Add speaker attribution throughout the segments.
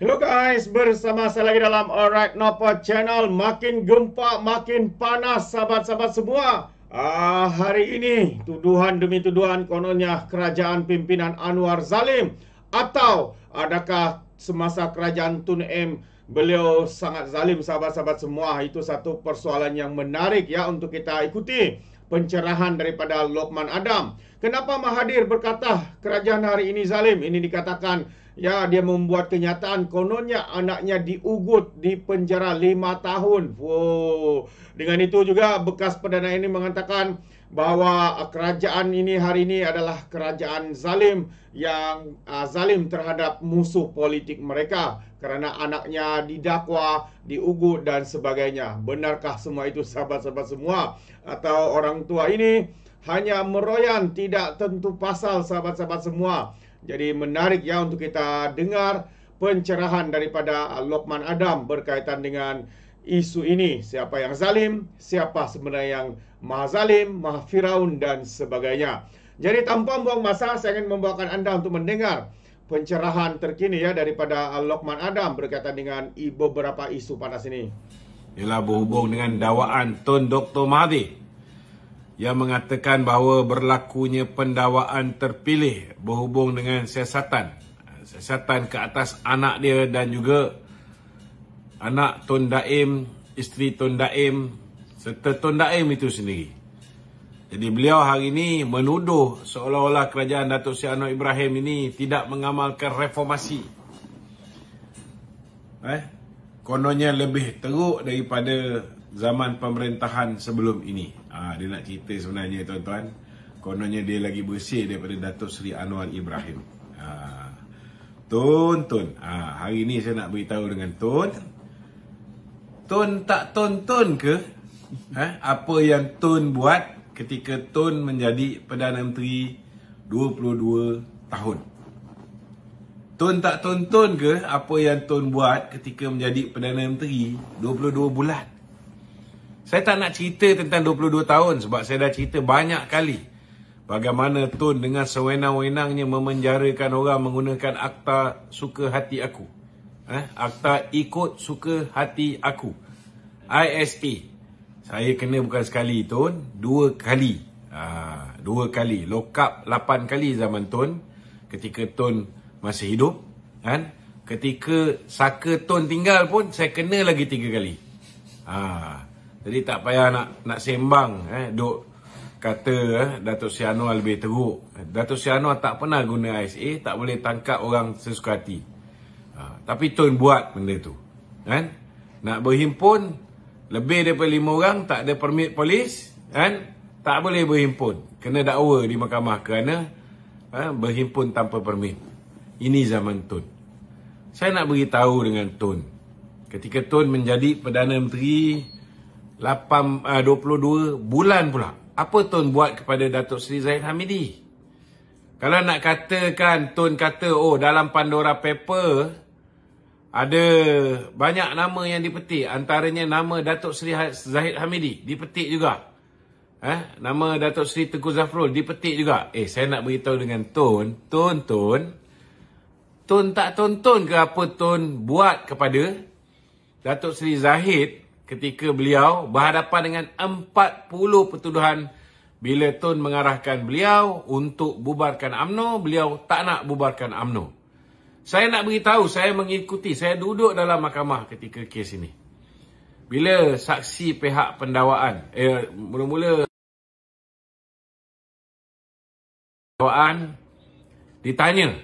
Speaker 1: Hello guys, bersama saya lagi dalam Alright Nopo Channel Makin gempa makin panas sahabat-sahabat semua Ah Hari ini, tuduhan demi tuduhan kononnya kerajaan pimpinan Anwar Zalim Atau adakah semasa kerajaan Tun M Beliau sangat zalim sahabat-sahabat semua Itu satu persoalan yang menarik ya untuk kita ikuti Pencerahan daripada Lokman Adam Kenapa Mahathir berkata kerajaan hari ini zalim Ini dikatakan Ya, dia membuat kenyataan kononnya anaknya diugut di penjara 5 tahun. Wow. Dengan itu juga bekas perdana ini mengatakan bahawa kerajaan ini hari ini adalah kerajaan zalim yang uh, zalim terhadap musuh politik mereka kerana anaknya didakwa, diugut dan sebagainya. Benarkah semua itu sahabat-sahabat semua atau orang tua ini hanya meroyan tidak tentu pasal sahabat-sahabat semua? Jadi menarik ya untuk kita dengar pencerahan daripada Lokman Adam berkaitan dengan isu ini. Siapa yang zalim, siapa sebenarnya yang maha zalim, maha firaun dan sebagainya. Jadi tanpa membuang masa, saya ingin membawakan anda untuk mendengar pencerahan terkini ya daripada Lokman Adam berkaitan dengan beberapa isu panas ini.
Speaker 2: Ialah berhubung dengan dakwaan Tun Dr. Mahathir yang mengatakan bahawa berlakunya pendawaan terpilih berhubung dengan siasatan siasatan ke atas anak dia dan juga anak Tun Daim, isteri Tun Daim serta Tun Daim itu sendiri. Jadi beliau hari ini menuduh seolah-olah kerajaan Datuk Seri Anwar Ibrahim ini tidak mengamalkan reformasi. Eh, kononnya lebih teruk daripada zaman pemerintahan sebelum ini. Ah, dia nak cerita sebenarnya tuan-tuan. Kononnya dia lagi bersih daripada Datuk Seri Anwar Ibrahim. Ah, tun, Tun. Ah, hari ini saya nak beritahu dengan Tun. Tun tak Tun Tun ke? Ha? Apa yang Tun buat ketika Tun menjadi Perdana Menteri 22 tahun? Tun tak Tun Tun ke apa yang Tun buat ketika menjadi Perdana Menteri 22 bulan? Saya tak nak cerita tentang 22 tahun sebab saya dah cerita banyak kali bagaimana Tun dengan sewenang-wenangnya memenjarakan orang menggunakan akta suka hati aku. Eh, akta ikut suka hati aku. ISP. Saya kena bukan sekali Tun, dua kali. Ha, dua kali. Lokap lapan kali zaman Tun ketika Tun masih hidup. Kan? Ketika Saka Tun tinggal pun saya kena lagi tiga kali. Ha, jadi tak payah nak nak sembang eh duk kata eh, Datuk Si Anwar lebih teruk. Datuk Si tak pernah guna ISA, tak boleh tangkap orang sesuka hati. Ha, tapi Tun buat benda tu. Kan? Nak berhimpun lebih daripada lima orang tak ada permit polis, kan? Tak boleh berhimpun. Kena dakwa di mahkamah kerana eh, berhimpun tanpa permit. Ini zaman Tun. Saya nak beritahu dengan Tun. Ketika Tun menjadi Perdana Menteri, 22 ah, bulan pula. Apa Tun buat kepada Datuk Seri Zahid Hamidi? Kalau nak katakan Tun kata oh dalam Pandora Paper ada banyak nama yang dipetik antaranya nama Datuk Seri ha-, Zahid Hamidi dipetik juga. Eh, nama Datuk Seri Tengku Zafrul dipetik juga. Eh, saya nak beritahu dengan Tun, Tun, Tun. Tun tak tonton ke apa Tun buat kepada Datuk Seri Zahid ketika beliau berhadapan dengan 40 pertuduhan bila Tun mengarahkan beliau untuk bubarkan AMNO, beliau tak nak bubarkan AMNO. Saya nak beritahu, saya mengikuti, saya duduk dalam mahkamah ketika kes ini. Bila saksi pihak pendawaan, eh, mula-mula pendawaan ditanya,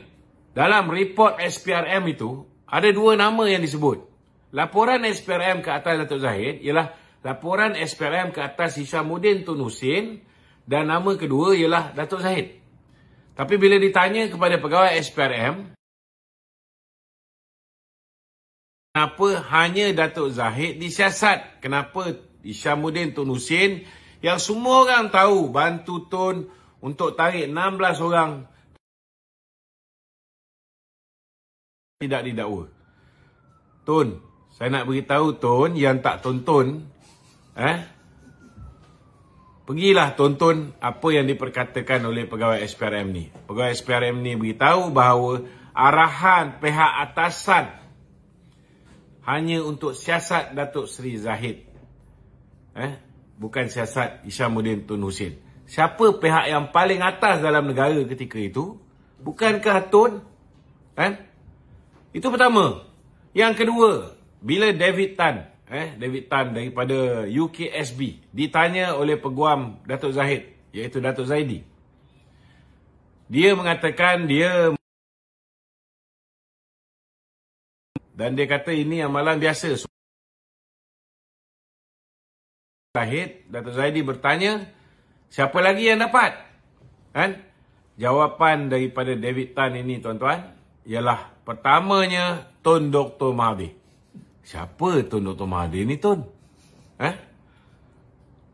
Speaker 2: dalam report SPRM itu, ada dua nama yang disebut. Laporan SPRM ke atas Datuk Zahid ialah laporan SPRM ke atas Hishamuddin Tun Hussein dan nama kedua ialah Datuk Zahid. Tapi bila ditanya kepada pegawai SPRM, kenapa hanya Datuk Zahid disiasat? Kenapa Hishamuddin Tun Hussein yang semua orang tahu bantu Tun untuk tarik 16 orang tidak didakwa? Tun, saya nak beritahu Tun yang tak tonton. Eh? Pergilah tonton apa yang diperkatakan oleh pegawai SPRM ni. Pegawai SPRM ni beritahu bahawa arahan pihak atasan hanya untuk siasat Datuk Seri Zahid. Eh? Bukan siasat Isyamuddin Tun Hussein. Siapa pihak yang paling atas dalam negara ketika itu? Bukankah Tun? Eh? Itu pertama. Yang kedua, bila David Tan eh David Tan daripada UKSB ditanya oleh peguam Datuk Zahid iaitu Datuk Zaidi
Speaker 1: dia mengatakan dia dan dia kata ini amalan biasa
Speaker 2: Zahid Datuk Zaidi bertanya siapa lagi yang dapat kan jawapan daripada David Tan ini tuan-tuan ialah pertamanya Tun Dr. Mahathir. Siapa Tun Dr. Mahathir ni Tun? Eh?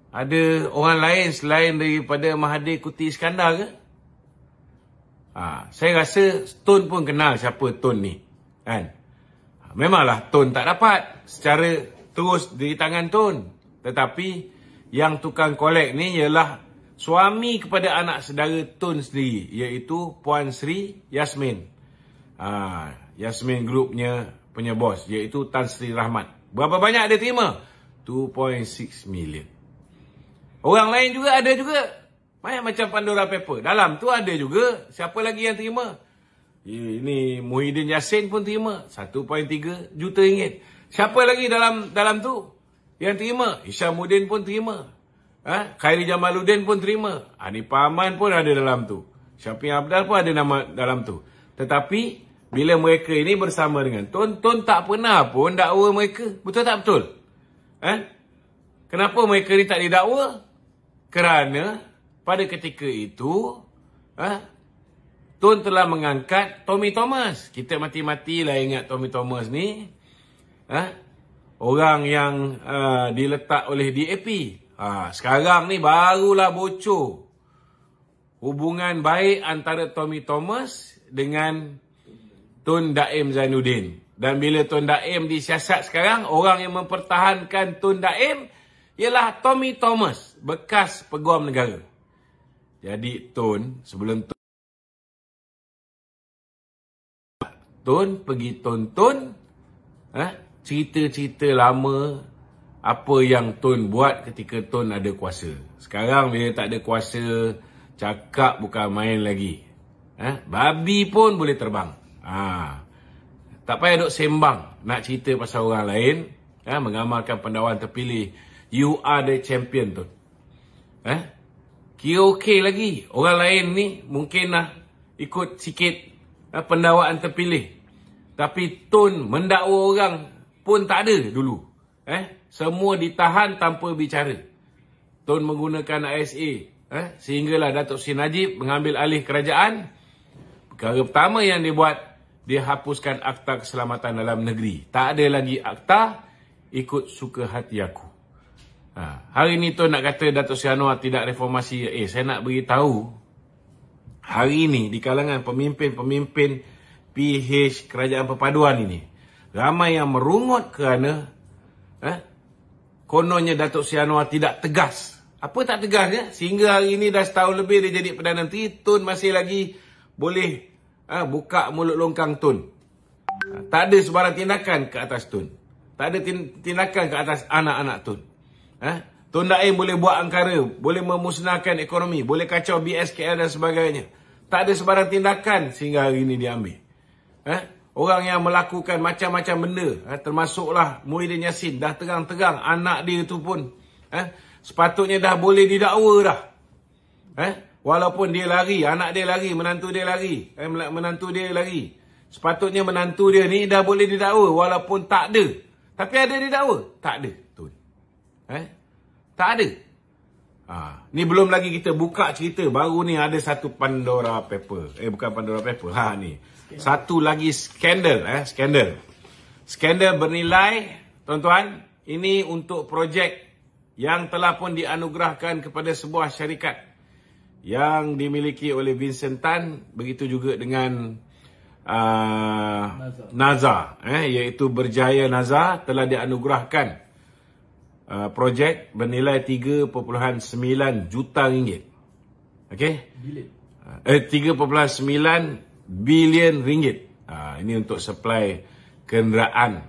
Speaker 2: Ada orang lain selain daripada Mahathir Kuti Iskandar ke? Ha, saya rasa Tun pun kenal siapa Tun ni. Kan? Ha, memanglah Tun tak dapat secara terus di tangan Tun. Tetapi yang tukang kolek ni ialah suami kepada anak sedara Tun sendiri iaitu Puan Sri Yasmin. Ha, Yasmin grupnya punya bos iaitu Tan Sri Rahmat. Berapa banyak dia terima? 2.6 million. Orang lain juga ada juga. Banyak macam Pandora Paper. Dalam tu ada juga. Siapa lagi yang terima? Ini Muhyiddin Yassin pun terima. 1.3 juta ringgit. Siapa lagi dalam dalam tu yang terima? Isyamuddin pun terima. Ha? Khairi Jamaluddin pun terima. Hanifah Aman pun ada dalam tu. Syafiq Abdal pun ada nama dalam tu. Tetapi bila mereka ini bersama dengan Tuan, Tuan tak pernah pun dakwa mereka. Betul tak betul? Eh? Kenapa mereka ini tak didakwa? Kerana pada ketika itu, eh, Tuan telah mengangkat Tommy Thomas. Kita mati-matilah ingat Tommy Thomas ni. Eh, orang yang uh, diletak oleh DAP. Ha, sekarang ni barulah bocor. Hubungan baik antara Tommy Thomas dengan Tun Daim Zainuddin. Dan bila Tun Daim disiasat sekarang, orang yang mempertahankan Tun Daim ialah Tommy Thomas, bekas peguam negara. Jadi Tun, sebelum Tun, Tun pergi tun tun, eh, cerita-cerita lama apa yang Tun buat ketika Tun ada kuasa. Sekarang bila tak ada kuasa, cakap bukan main lagi. Ha, babi pun boleh terbang. Ha. Tak payah duk sembang nak cerita pasal orang lain, ha, mengamalkan pendawan terpilih. You are the champion tu. Eh? Ha? Kira okey lagi. Orang lain ni mungkin lah ikut sikit ha, pendawaan terpilih. Tapi tun mendakwa orang pun tak ada dulu. Ha? Semua ditahan tanpa bicara. Tun menggunakan ISA. Ha? Sehinggalah Datuk Sinajib mengambil alih kerajaan. Perkara pertama yang dibuat dia hapuskan akta keselamatan dalam negeri. Tak ada lagi akta ikut suka hati aku. Ha. Hari ini tu nak kata Datuk Seri tidak reformasi. Eh, saya nak beritahu. Hari ini di kalangan pemimpin-pemimpin PH Kerajaan Perpaduan ini. Ramai yang merungut kerana eh, kononnya Datuk Seri tidak tegas. Apa tak tegasnya? Sehingga hari ini dah setahun lebih dia jadi Perdana Menteri. Tun masih lagi boleh ha, buka mulut longkang tun. Ha, tak ada sebarang tindakan ke atas tun. Tak ada tindakan ke atas anak-anak tun. Ha? Tun Daim boleh buat angkara, boleh memusnahkan ekonomi, boleh kacau BSKL dan sebagainya. Tak ada sebarang tindakan sehingga hari ini diambil. Ha? Orang yang melakukan macam-macam benda, ha, termasuklah Muhyiddin Yassin, dah terang-terang anak dia tu pun. Ha? Sepatutnya dah boleh didakwa dah. Ha? Walaupun dia lari, anak dia lari, menantu dia lari. Eh, menantu dia lari. Sepatutnya menantu dia ni dah boleh didakwa walaupun tak ada. Tapi ada didakwa? Tak ada. tu, Eh? Tak ada. Ha. Ni belum lagi kita buka cerita. Baru ni ada satu Pandora Paper. Eh bukan Pandora Paper. Ha ni. Satu lagi skandal. Eh? Skandal. Skandal bernilai. Tuan-tuan. Ini untuk projek yang telah pun dianugerahkan kepada sebuah syarikat yang dimiliki oleh Vincent Tan begitu juga dengan uh, NASA eh iaitu Berjaya NASA telah dianugerahkan uh, projek bernilai 3.9 juta ringgit. Okey. Eh 3.9 bilion ringgit. Uh, ini untuk supply kenderaan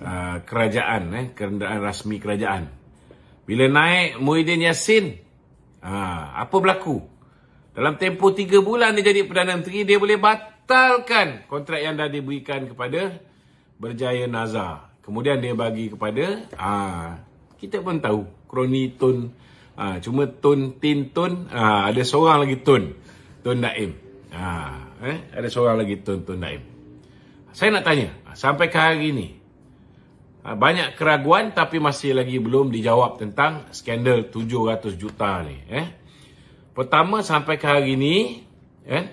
Speaker 2: uh, kerajaan eh kenderaan rasmi kerajaan. Bila naik Muhyiddin Yassin Ha, apa berlaku? Dalam tempoh tiga bulan dia jadi Perdana Menteri, dia boleh batalkan kontrak yang dah diberikan kepada Berjaya Nazar. Kemudian dia bagi kepada, ha, kita pun tahu, kroni Tun, ha, cuma Tun Tin Tun, ha, ada seorang lagi Tun, Tun Naim. Ha, eh? Ada seorang lagi Tun, Tun Naim. Saya nak tanya, sampai ke hari ini, Ah, banyak keraguan tapi masih lagi belum dijawab tentang skandal 700 juta ni eh pertama sampai ke hari ini eh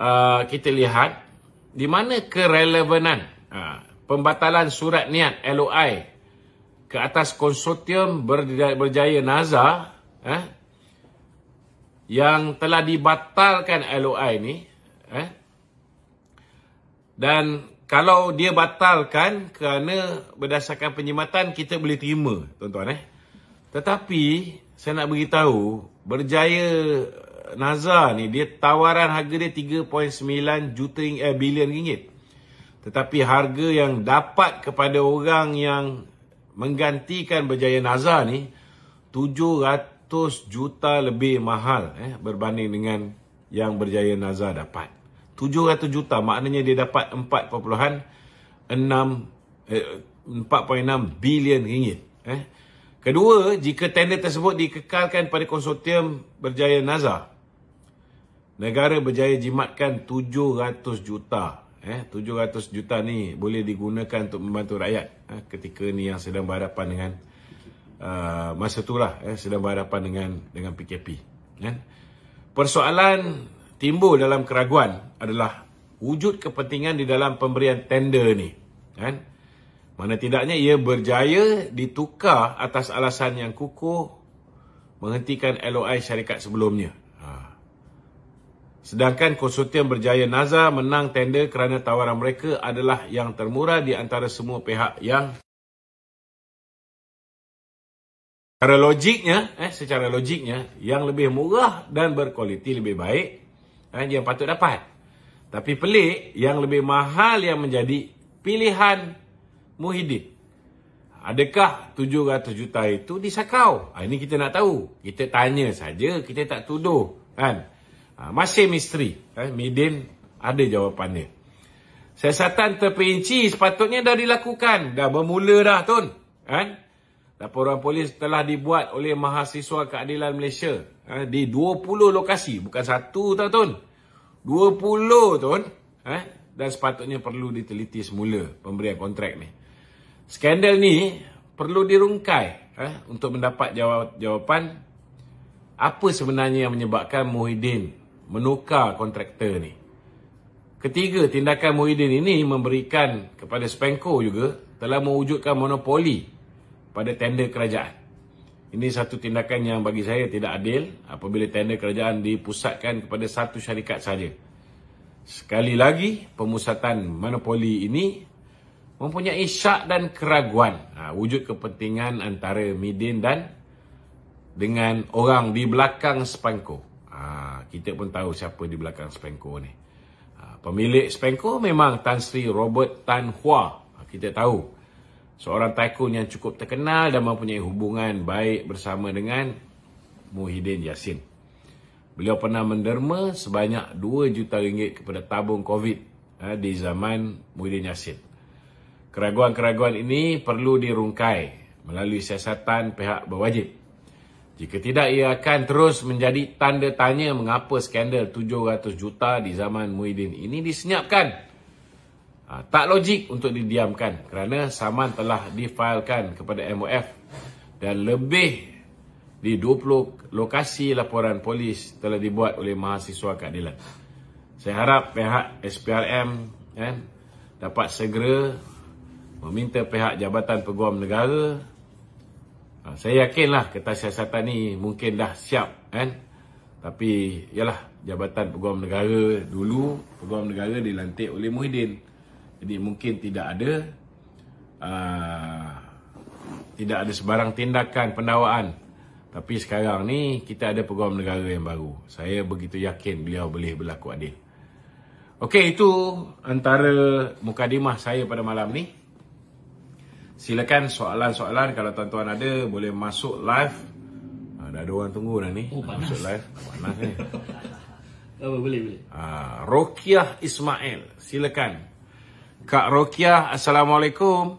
Speaker 2: uh, kita lihat di mana kerelevanan uh, ah, pembatalan surat niat LOI ke atas konsortium berjaya NASA eh yang telah dibatalkan LOI ni eh dan kalau dia batalkan kerana berdasarkan penyematan kita boleh terima tuan-tuan eh tetapi saya nak bagi tahu, berjaya nazar ni dia tawaran harga dia 3.9 juta eh, bilion ringgit tetapi harga yang dapat kepada orang yang menggantikan berjaya nazar ni 700 juta lebih mahal eh berbanding dengan yang berjaya nazar dapat 700 juta maknanya dia dapat 4.6 eh, 4.6 bilion ringgit eh. Kedua, jika tender tersebut dikekalkan pada konsortium berjaya Nazar Negara berjaya jimatkan 700 juta eh. 700 juta ni boleh digunakan untuk membantu rakyat eh. Ketika ni yang sedang berhadapan dengan uh, Masa tu lah, eh, sedang berhadapan dengan dengan PKP eh. Persoalan timbul dalam keraguan adalah wujud kepentingan di dalam pemberian tender ni kan mana tidaknya ia berjaya ditukar atas alasan yang kukuh menghentikan LOI syarikat sebelumnya ha. sedangkan konsortium berjaya nazar menang tender kerana tawaran mereka adalah yang termurah di antara semua pihak yang secara logiknya eh secara logiknya yang lebih murah dan berkualiti lebih baik Kan yang patut dapat. Tapi pelik, yang lebih mahal yang menjadi pilihan Muhyiddin. Adakah 700 juta itu disakau? Ha, ini kita nak tahu. Kita tanya saja, kita tak tuduh. Kan? Ha, masih misteri. Eh, Midin ada jawapannya. Siasatan terperinci sepatutnya dah dilakukan. Dah bermula dah, Tun. Kan? Ha? Laporan polis telah dibuat oleh mahasiswa keadilan Malaysia eh, di 20 lokasi, bukan satu tuan tuan. 20 tuan eh, ha, dan sepatutnya perlu diteliti semula pemberian kontrak ni. Skandal ni perlu dirungkai eh, untuk mendapat jawapan apa sebenarnya yang menyebabkan Muhyiddin menukar kontraktor ni. Ketiga, tindakan Muhyiddin ini memberikan kepada Spenko juga telah mewujudkan monopoli pada tender kerajaan. Ini satu tindakan yang bagi saya tidak adil apabila tender kerajaan dipusatkan kepada satu syarikat saja. Sekali lagi, pemusatan monopoli ini mempunyai syak dan keraguan ha, wujud kepentingan antara Midin dan dengan orang di belakang Spanko. Ha, kita pun tahu siapa di belakang Spanko ni. Ha, pemilik Spanko memang Tan Sri Robert Tan Hua. Ha, kita tahu seorang tycoon yang cukup terkenal dan mempunyai hubungan baik bersama dengan Muhyiddin Yassin. Beliau pernah menderma sebanyak 2 juta ringgit kepada tabung COVID eh, di zaman Muhyiddin Yassin. Keraguan-keraguan ini perlu dirungkai melalui siasatan pihak berwajib. Jika tidak, ia akan terus menjadi tanda tanya mengapa skandal 700 juta di zaman Muhyiddin ini disenyapkan. Ha, tak logik untuk didiamkan kerana saman telah difailkan kepada MOF dan lebih di 20 lokasi laporan polis telah dibuat oleh mahasiswa keadilan. Saya harap pihak SPRM kan, eh, dapat segera meminta pihak Jabatan Peguam Negara. Ha, saya yakinlah kertas siasatan ini mungkin dah siap. Kan. Tapi ialah Jabatan Peguam Negara dulu, Peguam Negara dilantik oleh Muhyiddin. Jadi mungkin tidak ada uh, tidak ada sebarang tindakan pendawaan. Tapi sekarang ni kita ada peguam negara yang baru. Saya begitu yakin beliau boleh berlaku adil. Okey itu antara mukadimah saya pada malam ni. Silakan soalan-soalan kalau tuan-tuan ada boleh masuk live. Ha, dah ada orang tunggu dah ni. Oh, panas. Masuk live. Panas ni. Apa, boleh, boleh. Ha, Rokiah Ismail. Silakan. Kak Rokia, Assalamualaikum.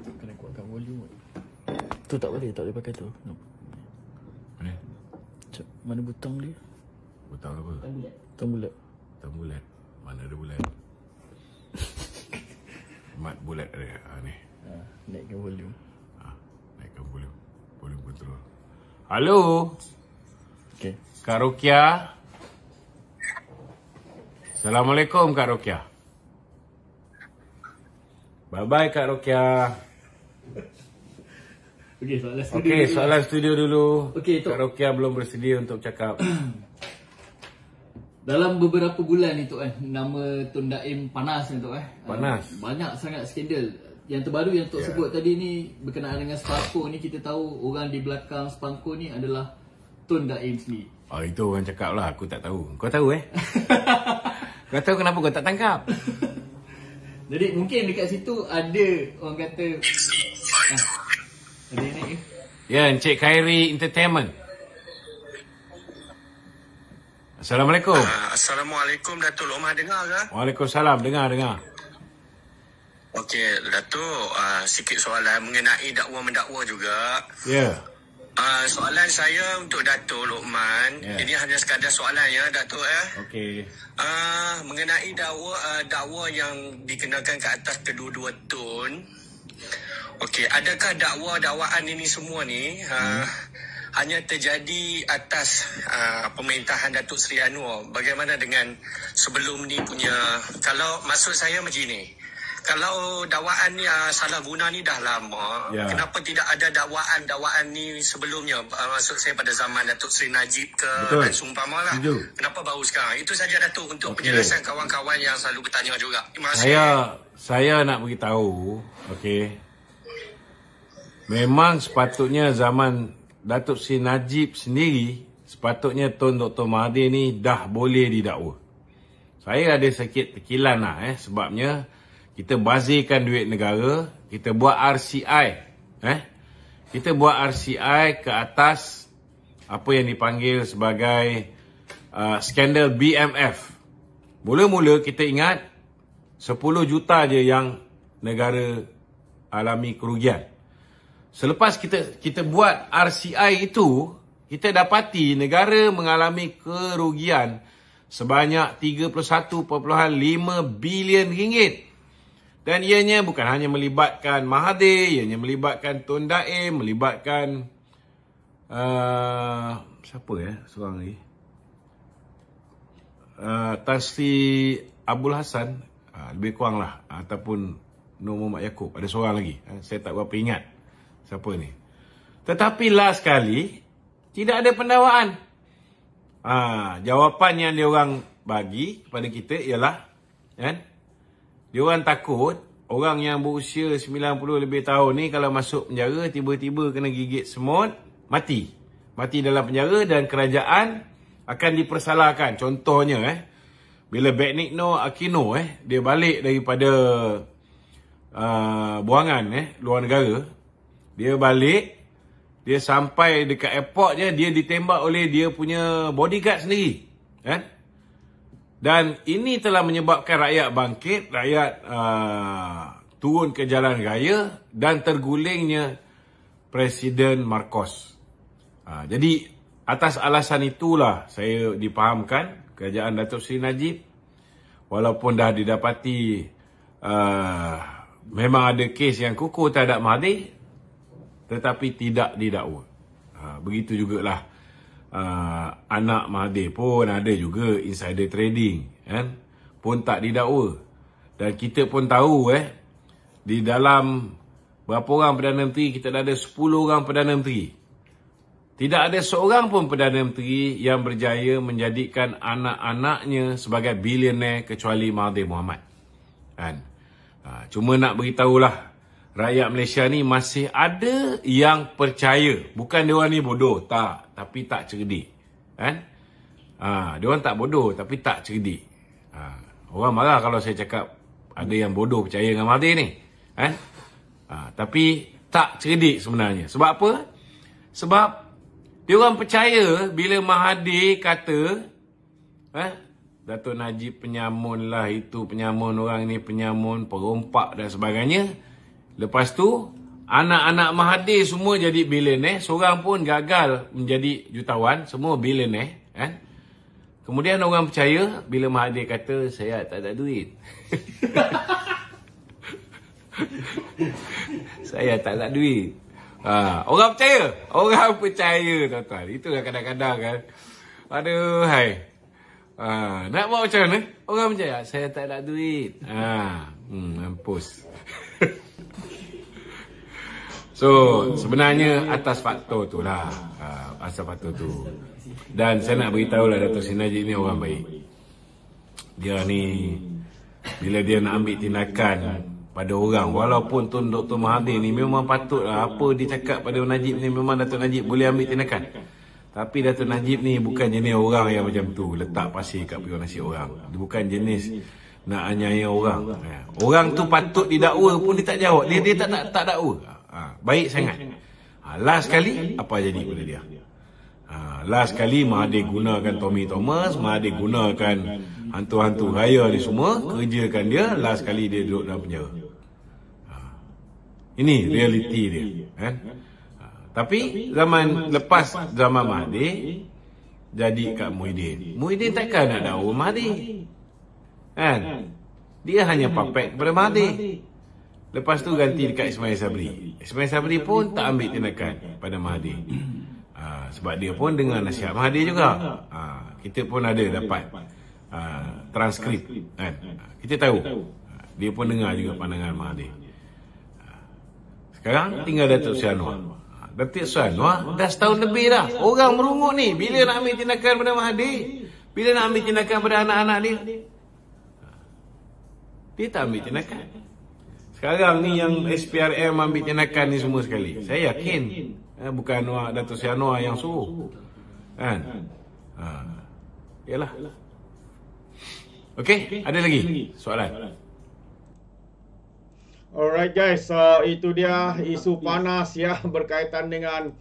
Speaker 1: Kena kuatkan volume. Tu tak boleh, tak boleh pakai tu. No. Mana? Cep, mana butang dia? Butang
Speaker 2: apa? Butang bulat. Butang bulat. Mana ada bulat? Mat bulat dia. Ha, ah, ni. Ha, naikkan volume. Ha, naikkan volume. Volume control. Halo? Okay. Kak Rokia. Assalamualaikum Kak Rokia. Bye-bye Kak Rokia. Okey, soalan studio. Okey, soalan studio dulu. Okey, Kak Rokia belum bersedia untuk cakap.
Speaker 1: Dalam beberapa bulan ni Tok eh, nama Tun Daim panas ni Tok eh. Panas. Ah, banyak sangat skandal. Yang terbaru yang Tok yeah. sebut tadi ni berkenaan dengan Spanko ni kita tahu orang di belakang Spanko ni adalah Tun Daim sendiri.
Speaker 2: Oh, itu orang cakap lah. Aku tak tahu. Kau tahu eh? Kau tahu kenapa kau tak tangkap?
Speaker 1: Jadi mungkin dekat situ ada orang kata ha.
Speaker 2: Ada ni. Ya, Encik Khairi Entertainment. Assalamualaikum. Uh, Assalamualaikum Datuk Lomah dengar ke? Waalaikumsalam, dengar dengar.
Speaker 1: Okey, Datuk, uh, sikit soalan mengenai dakwa-mendakwa
Speaker 2: juga. Ya.
Speaker 1: Yeah. Uh, soalan saya untuk Datuk Luqman, yeah. ini hanya sekadar soalan ya Datuk ya. Okay. Uh, ah, mengenai dakwa, uh, dakwa yang dikenakan ke atas kedua-dua tun, okay, adakah dakwa-dakwaan ini semua ni uh, hmm. hanya terjadi atas uh, pemerintahan Datuk Sri Anwar? Bagaimana dengan sebelum ni punya, kalau maksud saya macam ni kalau dakwaan ni uh, salah guna ni dah lama yeah. kenapa tidak ada dakwaan-dakwaan ni sebelumnya uh, maksud saya pada zaman Datuk Seri Najib ke Betul. dan seumpamalah
Speaker 2: kenapa baru sekarang
Speaker 1: itu saja Datuk untuk okay. penjelasan kawan-kawan yang selalu bertanya juga terima kasih
Speaker 2: saya saya nak tahu. okey memang sepatutnya zaman Datuk Seri Najib sendiri sepatutnya Tun Dr Mahathir ni dah boleh didakwa saya ada sakit tekilan lah eh sebabnya kita bazirkan duit negara, kita buat RCI. Eh? Kita buat RCI ke atas apa yang dipanggil sebagai uh, skandal BMF. Mula-mula kita ingat 10 juta je yang negara alami kerugian. Selepas kita kita buat RCI itu, kita dapati negara mengalami kerugian sebanyak 31.5 bilion ringgit. Dan ianya bukan hanya melibatkan Mahathir, ianya melibatkan Tun Daim, melibatkan uh, siapa ya seorang lagi? Uh, Tasri Abdul Hassan, uh, lebih kurang lah. Uh, ataupun Nur Muhammad Yaakob, ada seorang lagi. Uh, saya tak berapa ingat siapa ni. Tetapi last sekali, tidak ada pendawaan. Uh, jawapan yang dia orang bagi kepada kita ialah, kan? Yeah? Dia orang takut orang yang berusia 90 lebih tahun ni kalau masuk penjara tiba-tiba kena gigit semut mati. Mati dalam penjara dan kerajaan akan dipersalahkan. Contohnya eh bila Benigno Aquino eh dia balik daripada uh, buangan eh luar negara dia balik dia sampai dekat airport je dia ditembak oleh dia punya bodyguard sendiri. Eh? Dan ini telah menyebabkan rakyat bangkit, rakyat uh, turun ke jalan raya dan tergulingnya Presiden Marcos. Uh, jadi atas alasan itulah saya dipahamkan kerajaan Datuk Seri Najib walaupun dah didapati uh, memang ada kes yang kukuh terhadap Mahathir tetapi tidak didakwa. Uh, begitu jugalah. lah uh, anak Mahathir pun ada juga insider trading kan pun tak didakwa dan kita pun tahu eh di dalam berapa orang perdana menteri kita dah ada 10 orang perdana menteri tidak ada seorang pun perdana menteri yang berjaya menjadikan anak-anaknya sebagai bilioner kecuali Mahathir Mohamad kan ha, cuma nak beritahulah rakyat Malaysia ni masih ada yang percaya bukan dia ni bodoh tak tapi tak cerdik. Kan? Ha, dia orang tak bodoh tapi tak cerdik. Ha, orang marah kalau saya cakap ada yang bodoh percaya dengan Mahathir ni. Kan? Ha, tapi tak cerdik sebenarnya. Sebab apa? Sebab dia orang percaya bila Mahathir kata eh, Datuk Najib penyamun lah itu penyamun orang ni penyamun perompak dan sebagainya. Lepas tu Anak-anak Mahathir semua jadi billionaire. Eh? Seorang pun gagal menjadi jutawan. Semua billionaire. Eh? Kan? Kemudian orang percaya bila Mahathir kata saya tak ada duit. saya tak ada duit. Ha, orang percaya. Orang percaya tuan-tuan. Itulah kadang-kadang kan. Aduh, hai. Ha, nak buat macam mana? Orang percaya saya tak ada duit. Ha, hmm, mampus. So sebenarnya atas faktor tu lah uh, ha, Asal faktor tu Dan saya nak beritahu lah Dato' najib ni orang baik Dia ni Bila dia nak ambil tindakan pada orang Walaupun Tun Dr. Mahathir ni memang patut lah Apa dia cakap pada Najib ni Memang Dato' Najib boleh ambil tindakan Tapi Dato' Najib ni bukan jenis orang yang macam tu Letak pasir kat piring nasi orang Dia bukan jenis nak anyaya orang ha, Orang tu patut didakwa pun dia tak jawab Dia, dia tak, tak, tak dakwa Baik sangat. Ha, last sekali, apa jadi kepada dia? Ha, last sekali, Mahathir gunakan Tommy Thomas, Mahathir gunakan hantu-hantu raya ni semua, kerjakan dia, last sekali dia duduk dalam penjara. Ha, ini realiti dia. Eh? Ha, tapi, zaman lepas zaman Mahathir, jadi kat Muhyiddin. Muhyiddin takkan nak dakwa Mahathir. Kan? kan? Dia hanya papek kepada Mahathir. Lepas tu ganti dekat Ismail Sabri. Ismail Sabri pun tak ambil tindakan pada Mahathir. Ha, sebab dia pun dengar nasihat Mahathir juga. Ha, kita pun ada dapat ha, transkrip. Kan? Kita tahu. Dia pun dengar juga pandangan Mahathir. Sekarang tinggal Datuk Sri Anwar. Datuk Sri dah setahun lebih dah. Orang merungut ni. Bila nak ambil tindakan pada Mahathir? Bila nak ambil tindakan pada anak-anak dia? Dia tak ambil tindakan. Sekarang ni yang SPRM ambil tindakan ni semua sekali. Saya yakin. Eh, bukan Wak Dato' Si Anwar yang suruh. Kan? Ha. Yalah. Okey, ada lagi soalan?
Speaker 1: Alright guys, uh, itu dia isu panas ya berkaitan dengan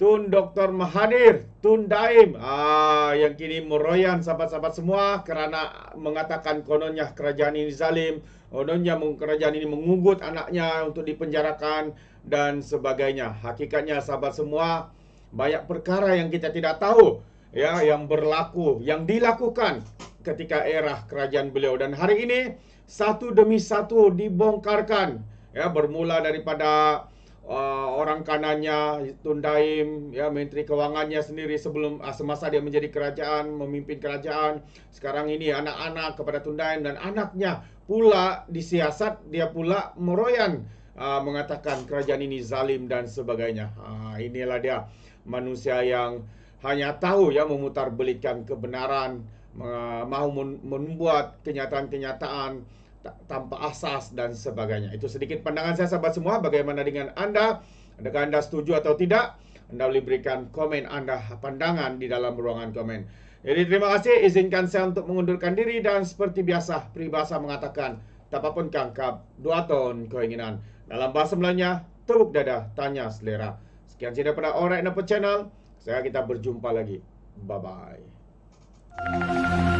Speaker 1: Tun Dr. Mahadir, Tun Daim ah, yang kini meroyan sahabat-sahabat semua kerana mengatakan kononnya kerajaan ini zalim, kononnya kerajaan ini mengugut anaknya untuk dipenjarakan dan sebagainya. Hakikatnya sahabat semua banyak perkara yang kita tidak tahu ya yang berlaku, yang dilakukan ketika era kerajaan beliau dan hari ini satu demi satu dibongkarkan ya bermula daripada uh, orang kanannya Tun Daim ya menteri kewangannya sendiri sebelum uh, semasa dia menjadi kerajaan memimpin kerajaan sekarang ini anak-anak kepada Tun Daim dan anaknya pula disiasat dia pula meroyan uh, mengatakan kerajaan ini zalim dan sebagainya uh, inilah dia manusia yang hanya tahu ya memutar memutarbelikkan kebenaran uh, mahu membuat kenyataan-kenyataan tanpa asas dan sebagainya. Itu sedikit pandangan saya sahabat semua bagaimana dengan anda? Adakah anda setuju atau tidak? Anda boleh berikan komen anda pandangan di dalam ruangan komen. Jadi terima kasih izinkan saya untuk mengundurkan diri dan seperti biasa peribahasa mengatakan tak apapun kangkap dua tahun keinginan. Dalam bahasa Melayunya, tubuk dada tanya selera. Sekian sudah pada Orang Channel. Saya kita berjumpa lagi. Bye bye.